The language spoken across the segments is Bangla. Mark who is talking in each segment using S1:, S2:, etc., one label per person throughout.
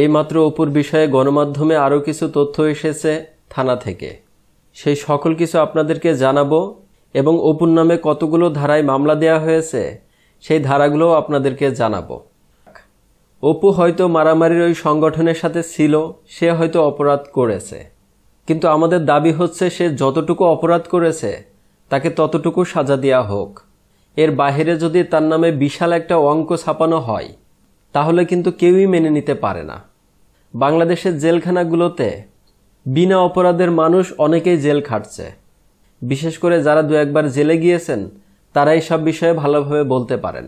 S1: এইমাত্র অপুর বিষয়ে গণমাধ্যমে আরও কিছু তথ্য এসেছে থানা থেকে সেই সকল কিছু আপনাদেরকে জানাবো এবং অপুর নামে কতগুলো ধারায় মামলা দেয়া হয়েছে সেই ধারাগুলোও আপনাদেরকে জানাবো অপু হয়তো মারামারির ওই সংগঠনের সাথে ছিল সে হয়তো অপরাধ করেছে কিন্তু আমাদের দাবি হচ্ছে সে যতটুকু অপরাধ করেছে তাকে ততটুকু সাজা দেওয়া হোক এর বাহিরে যদি তার নামে বিশাল একটা অঙ্ক ছাপানো হয় তাহলে কিন্তু কেউই মেনে নিতে পারে না বাংলাদেশের জেলখানাগুলোতে বিনা অপরাধের মানুষ অনেকেই জেল খাটছে বিশেষ করে যারা দু একবার জেলে গিয়েছেন তারাই সব বিষয়ে ভালোভাবে বলতে পারেন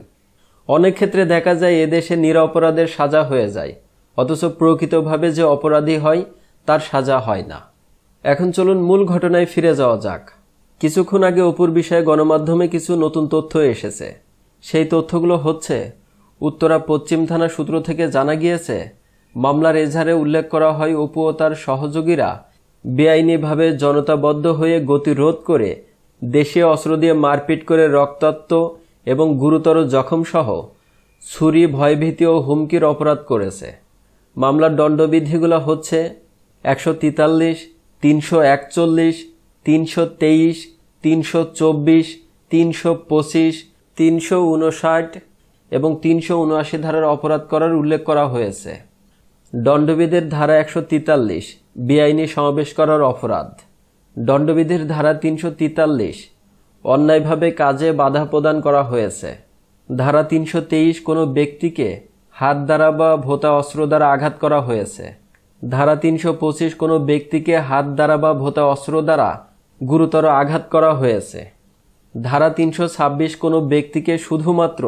S1: অনেক ক্ষেত্রে দেখা যায় এদেশে নিরাপরাধের সাজা হয়ে যায় অথচ প্রকৃতভাবে যে অপরাধী হয় তার সাজা হয় না এখন চলুন মূল ঘটনায় ফিরে যাওয়া যাক কিছুক্ষণ আগে অপুর বিষয়ে গণমাধ্যমে কিছু নতুন তথ্য এসেছে সেই তথ্যগুলো হচ্ছে উত্তরা পশ্চিম থানা সূত্র থেকে জানা গিয়েছে মামলার এজাহারে উল্লেখ করা হয় অপু ও তার সহযোগীরা বেআইনিভাবে জনতাবদ্ধ হয়ে গতিরোধ করে দেশে অস্ত্র দিয়ে মারপিট করে রক্তাক্ত এবং গুরুতর জখমসহ ছুরি ভয়ভীতি ও হুমকির অপরাধ করেছে মামলার দণ্ডবিধিগুলো হচ্ছে একশো তিতাল্লিশ তিনশো একচল্লিশ তিনশো তেইশ তিনশো চব্বিশ তিনশো পঁচিশ তিনশো উনষাট এবং তিনশো উনআশি ধারার অপরাধ করার উল্লেখ করা হয়েছে দণ্ডবিধের ধারা একশো তিতাল্লিশ বেআইনি সমাবেশ করার অপরাধ দণ্ডবিধির ধারা তিনশো তিতাল্লিশ অন্যায়ভাবে কাজে বাধা প্রদান করা হয়েছে ধারা তিনশো তেইশ কোনো ব্যক্তিকে হাত দ্বারা বা ভোতা অস্ত্র দ্বারা আঘাত করা হয়েছে ধারা তিনশো পঁচিশ কোনো ব্যক্তিকে হাত দ্বারা বা ভোতা অস্ত্র দ্বারা গুরুতর আঘাত করা হয়েছে ধারা তিনশো ছাব্বিশ কোনো ব্যক্তিকে শুধুমাত্র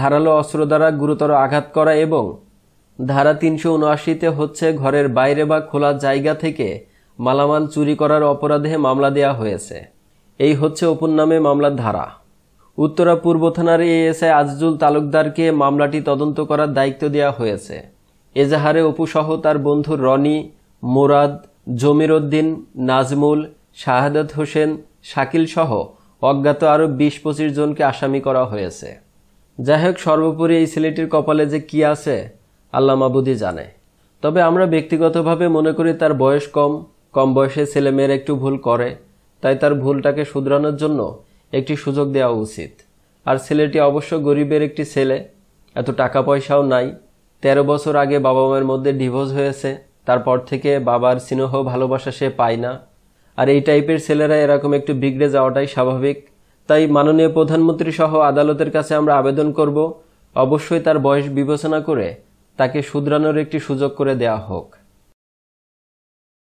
S1: ধারালো অস্ত্র দ্বারা গুরুতর আঘাত করা এবং ধারা তিনশো উনআশিতে হচ্ছে ঘরের বাইরে বা খোলা জায়গা থেকে মালামাল চুরি করার অপরাধে মামলা দেয়া হয়েছে এই হচ্ছে অপুর নামে মামলার ধারা উত্তরা পূর্ব থানার এএসআই আজজুল তালুকদারকে মামলাটি তদন্ত করার দায়িত্ব দেওয়া হয়েছে এজাহারে অপুসহ তার বন্ধু রনি মোরাদ জমির উদ্দিন নাজমুল শাহাদত হোসেন শাকিল সহ অজ্ঞাত আরও বিশ পঁচিশ জনকে আসামি করা হয়েছে যাই হোক সর্বোপরি এই ছেলেটির কপালে যে কি আছে আল্লাহ মাবুদি জানে তবে আমরা ব্যক্তিগতভাবে মনে করি তার বয়স কম কম বয়সে ছেলেমেয়ের একটু ভুল করে তাই তার ভুলটাকে শুধরানোর জন্য একটি সুযোগ দেওয়া উচিত আর ছেলেটি অবশ্য গরিবের একটি ছেলে এত টাকা পয়সাও নাই তেরো বছর আগে বাবা মায়ের মধ্যে ডিভোর্স হয়েছে তারপর থেকে বাবার স্নেহ ভালোবাসা সে পায় না আর এই টাইপের ছেলেরা এরকম একটু বিগড়ে যাওয়াটাই স্বাভাবিক তাই মাননীয় প্রধানমন্ত্রী সহ আদালতের কাছে আমরা আবেদন করব অবশ্যই তার বয়স বিবেচনা করে তাকে শুধরানোর একটি সুযোগ করে দেয়া হোক